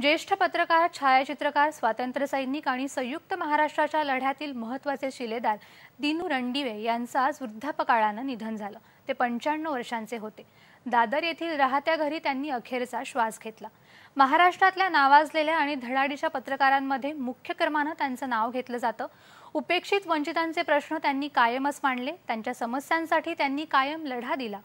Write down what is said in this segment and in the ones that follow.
ज्येष्ठ पत्रकार छायाचित्रकार सैनिक आणि संयुक्त महाराष्ट्राच्या लढ्यातील महत्त्वाचे शिलेदार दिनू रणदिवे यांचं आज वृद्धापकाळानं निधन झालं ते पंच्याण्णव वर्षांचे होते दादर येथील राहत्या घरी त्यांनी अखेरचा श्वास घेतला महाराष्ट्रातल्या नावाजलेल्या आणि धडाडीच्या पत्रकारांमध्ये मुख्य क्रमानं त्यांचं नाव घेतलं जातं उपेक्षित वंचितांचे प्रश्न त्यांनी कायमच मांडले त्यांच्या समस्यांसाठी त्यांनी कायम लढा दिला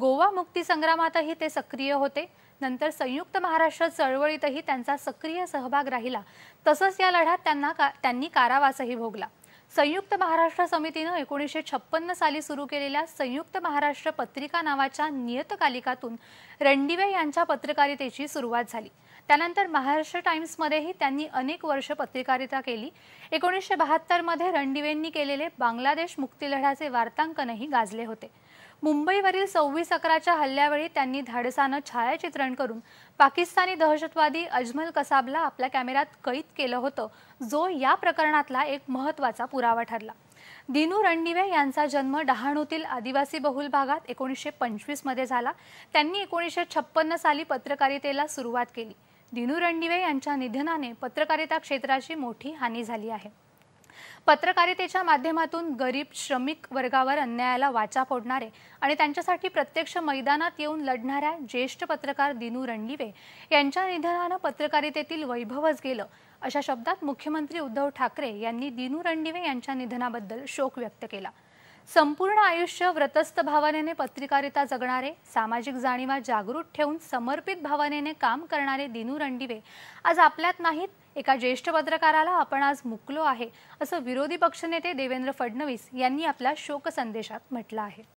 गोवा मुक्ती संग्रामातही ते सक्रिय होते नंतर संयुक्त महाराष्ट्र चळवळीतही त्यांचा सक्रिय सहभाग राहिला तसंच या लढ्यात त्यांना का त्यांनी कारावासही भोगला संयुक्त महाराष्ट्र समितीनं एकोणीसशे छप्पन्न साली सुरू केलेल्या संयुक्त महाराष्ट्र पत्रिका नावाच्या नियतकालिकातून रणदिवे यांच्या पत्रकारितेची सुरुवात झाली त्यानंतर महाराष्ट्र टाइम्समध्येही त्यांनी अनेक वर्ष पत्रकारिता केली एकोणीसशे बहात्तरमध्ये रणदिवेंनी केलेले बांगलादेश मुक्तीलढ्याचे वार्तांकनही गाजले होते मुंबईवरील सव्वीस अकराच्या हल्ल्यावेळी त्यांनी धाडसानं छायाचित्रण करून पाकिस्तानी दहशतवादी अजमल कसाबला आपल्या कॅमेऱ्यात कैद केलं होतं जो या प्रकरणातला एक महत्त्वाचा पुरावा ठरला दिनू रणनिवे यांचा जन्म डहाणूतील आदिवासी बहुल भागात एकोणीसशे मध्ये झाला त्यांनी एकोणीसशे छप्पन्न साली पत्रकारितेला सुरुवात केली दिनू रणनिवे यांच्या निधनाने पत्रकारिता क्षेत्राची मोठी हानी झाली आहे पत्रकारितेच्या माध्यमातून गरीब श्रमिक वर्गावर अन्यायाला वाचा फोडणारे आणि त्यांच्यासाठी प्रत्यक्ष मैदानात येऊन लढणाऱ्या ज्येष्ठ पत्रकार दिनू रणदिवे यांच्या निधनानं पत्रकारितेतील वैभवच गेलं अशा शब्दात मुख्यमंत्री उद्धव ठाकरे यांनी दिनू रणदिवे यांच्या निधनाबद्दल शोक व्यक्त केला संपूर्ण आयुष्य व्रतस्थ भावनेने पत्रकारिता जगणारे सामाजिक जाणीवा जागृत ठेवून समर्पित भावनेने काम करणारे दिनू रणदिवे आज आपल्यात नाहीत एका ज्येष्ठ पत्रकाराला आपण आज मुकलो आहे असं विरोधी पक्षनेते देवेंद्र फडणवीस यांनी आपल्या शोकसंदेशात म्हटलं आहे